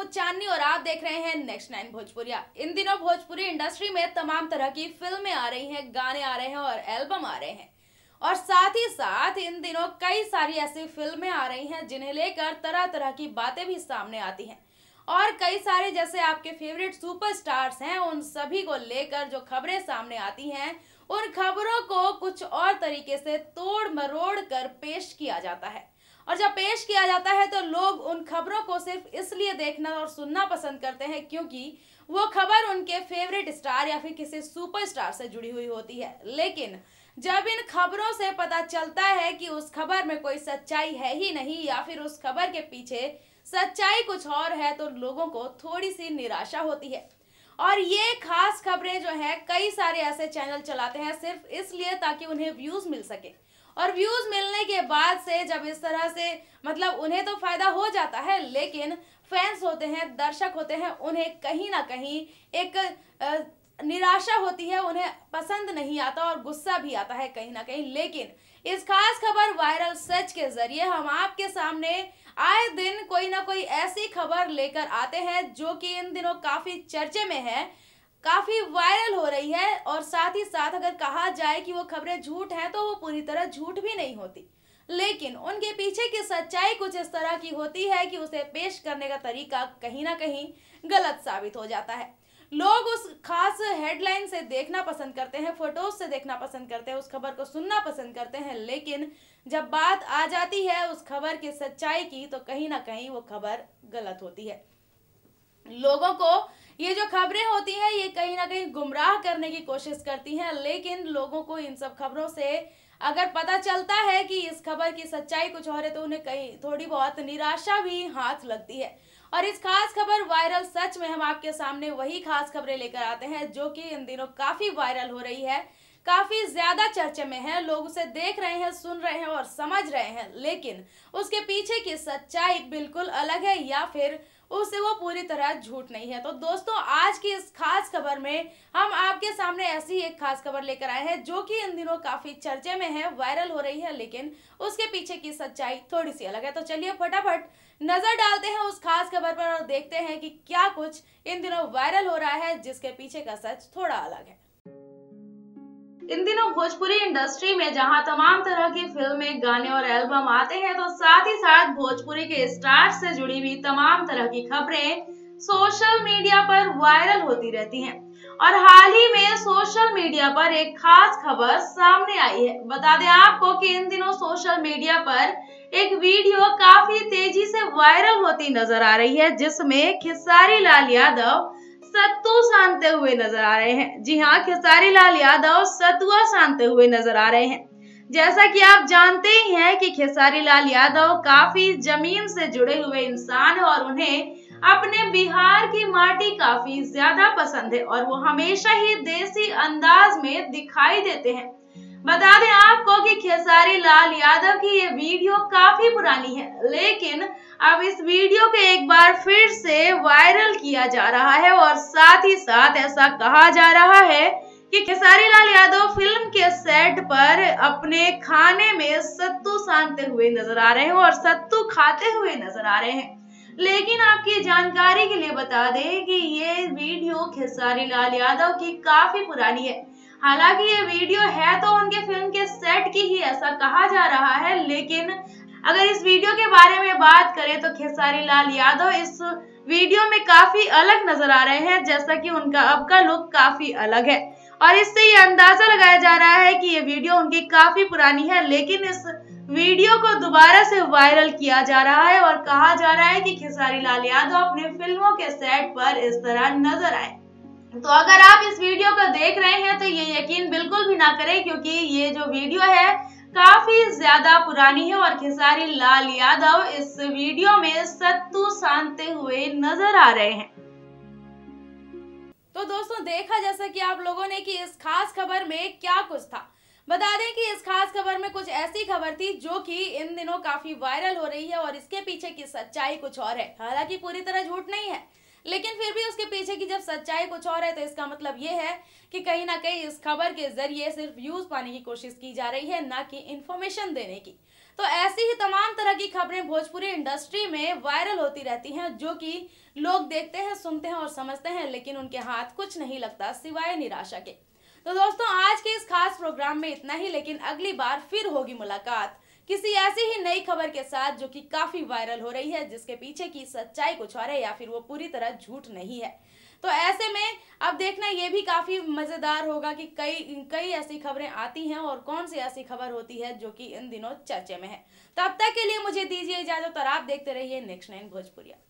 हूँ चांदनी और आप देख रहे हैं नेक्स्ट नाइन भोजपुरिया इन दिनों भोजपुरी इंडस्ट्री में तमाम तरह की फिल्में आ रही हैं गाने आ रहे हैं और एल्बम आ रहे हैं और साथ ही साथ इन दिनों कई सारी ऐसी फिल्में आ रही हैं जिन्हें लेकर तरह तरह की बातें भी सामने आती हैं और कई सारे जैसे आपके फेवरेट सुपर हैं उन सभी को लेकर जो खबरें सामने आती हैं उन खबरों को कुछ और तरीके से तोड़ मरोड़ कर पेश किया जाता है और जब पेश किया जाता है तो लोग उन खबरों को सिर्फ इसलिए देखना और सुनना पसंद करते हैं क्योंकि वो खबर उनके फेवरेट स्टार या फिर किसी सुपरस्टार से जुड़ी हुई होती है लेकिन जब इन खबरों से पता चलता है कि उस खबर में कोई सच्चाई है ही नहीं या फिर उस खबर के पीछे सच्चाई कुछ और है तो लोगों को थोड़ी सी निराशा होती है और ये खास खबरें जो है कई सारे ऐसे चैनल चलाते हैं सिर्फ इसलिए ताकि उन्हें व्यूज मिल सके और व्यूज मिलने के बाद से जब इस तरह से मतलब उन्हें तो फायदा हो जाता है लेकिन फैंस होते हैं दर्शक होते हैं उन्हें कहीं ना कहीं एक निराशा होती है उन्हें पसंद नहीं आता और गुस्सा भी आता है कहीं ना कहीं लेकिन इस खास खबर वायरल सच के जरिए हम आपके सामने आए दिन कोई ना कोई ऐसी खबर लेकर आते हैं जो कि इन दिनों काफी चर्चे में है काफ़ी वायरल हो रही है और साथ ही साथ अगर कहा जाए कि वो खबरें झूठ हैं तो वो पूरी तरह झूठ भी नहीं होती लेकिन उनके पीछे की सच्चाई कुछ इस तरह की होती है कि उसे पेश करने का तरीका कहीं ना कहीं गलत साबित हो जाता है लोग उस खास हेडलाइन से देखना पसंद करते हैं फोटोज से देखना पसंद करते हैं उस खबर को सुनना पसंद करते हैं लेकिन जब बात आ जाती है उस खबर की सच्चाई की तो कहीं ना कहीं वो खबर गलत होती है लोगों को ये जो खबरें होती हैं ये कहीं ना कहीं गुमराह करने की कोशिश करती हैं लेकिन लोगों को इन सब खबरों से अगर पता चलता है कि इस खबर की सच्चाई कुछ और है तो उन्हें कहीं थोड़ी बहुत निराशा भी हाथ लगती है और इस खास खबर वायरल सच में हम आपके सामने वही खास खबरें लेकर आते हैं जो कि इन दिनों काफ़ी वायरल हो रही है काफ़ी ज़्यादा चर्चे में है लोग उसे देख रहे हैं सुन रहे हैं और समझ रहे हैं लेकिन उसके पीछे की सच्चाई बिल्कुल अलग है या फिर उससे वो पूरी तरह झूठ नहीं है तो दोस्तों आज की इस खास खबर में हम आपके सामने ऐसी एक खास खबर लेकर आए हैं जो कि इन दिनों काफी चर्चे में है वायरल हो रही है लेकिन उसके पीछे की सच्चाई थोड़ी सी अलग है तो चलिए फटाफट नजर डालते हैं उस खास खबर पर और देखते हैं कि क्या कुछ इन दिनों वायरल हो रहा है जिसके पीछे का सच थोड़ा अलग है इन दिनों भोजपुरी इंडस्ट्री में जहां तमाम तरह की फिल्में गाने और एल्बम आते हैं तो साथ ही साथ भोजपुरी के स्टार से जुड़ी हुई तमाम तरह की खबरें सोशल मीडिया पर वायरल होती रहती हैं और हाल ही में सोशल मीडिया पर एक खास खबर सामने आई है बता दें आपको कि इन दिनों सोशल मीडिया पर एक वीडियो काफी तेजी से वायरल होती नजर आ रही है जिसमें खिसारी लाल यादव सत्तू सानते हुए नजर आ रहे हैं जी हाँ खेसारी लाल यादव सतुआ सानते हुए नजर आ रहे हैं जैसा कि आप जानते ही हैं कि खेसारी लाल यादव काफी जमीन से जुड़े हुए इंसान है और उन्हें अपने बिहार की माटी काफी ज्यादा पसंद है और वो हमेशा ही देसी अंदाज में दिखाई देते हैं बता दें आपको कि खेसारी लाल यादव की ये वीडियो काफी पुरानी है लेकिन अब इस वीडियो को एक बार फिर से वायरल किया जा रहा है और साथ ही साथ ऐसा कहा जा रहा है कि खेसारी लाल यादव फिल्म के सेट पर अपने खाने में सत्तू सानते हुए नजर आ रहे हैं और सत्तू खाते हुए नजर आ रहे हैं लेकिन आपकी जानकारी के लिए बता दें कि ये वीडियो खेसारी लाल यादव की काफी पुरानी है हालांकि ये वीडियो है तो उनके फिल्म के सेट की ही ऐसा कहा जा रहा है लेकिन अगर इस वीडियो के बारे में बात करें तो खेसारी लाल यादव इस वीडियो में काफी अलग नजर आ रहे हैं जैसा कि उनका अब का लुक काफी अलग है और इससे ये अंदाजा लगाया जा रहा है कि ये वीडियो उनकी काफी पुरानी है लेकिन इस वीडियो को दोबारा से वायरल किया जा रहा है और कहा जा रहा है कि खेसारी लाल यादव अपने फिल्मों के सेट पर इस तरह नजर आए तो अगर आप इस वीडियो को देख रहे हैं तो ये यकीन बिल्कुल भी ना करें क्योंकि ये जो वीडियो है काफी ज्यादा पुरानी है और खेसारी लाल यादव इस वीडियो में सत्तू सानते हुए नजर आ रहे हैं तो दोस्तों देखा जैसा कि आप लोगों ने कि इस खास खबर में क्या कुछ था बता दें कि इस खास खबर में कुछ ऐसी खबर थी जो कि इन दिनों काफी वायरल हो रही है और इसके पीछे की सच्चाई कुछ और है हालांकि पूरी तरह झूठ नहीं है लेकिन फिर भी उसके पीछे की जब सच्चाई कुछ और है तो इसका मतलब ये है कि कहीं ना कहीं इस खबर के जरिए सिर्फ व्यूज पाने की कोशिश की जा रही है ना कि इन्फॉर्मेशन देने की तो ऐसी ही तमाम तरह की खबरें भोजपुरी इंडस्ट्री में वायरल होती रहती हैं जो कि लोग देखते हैं सुनते हैं और समझते हैं लेकिन उनके हाथ कुछ नहीं लगता सिवाय निराशा के तो दोस्तों आज के इस खास प्रोग्राम में इतना ही लेकिन अगली बार फिर होगी मुलाकात किसी ऐसी ही नई खबर के साथ जो कि काफी वायरल हो रही है जिसके पीछे की सच्चाई कुछ और है या फिर वो पूरी तरह झूठ नहीं है तो ऐसे में अब देखना ये भी काफ़ी मज़ेदार होगा कि कई कई ऐसी खबरें आती हैं और कौन सी ऐसी खबर होती है जो कि इन दिनों चर्चे में है तब तक के लिए मुझे दीजिए इजाज़त और आप देखते रहिए नेक्स्ट नाइन भोजपुरिया